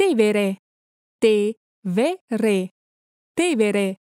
te te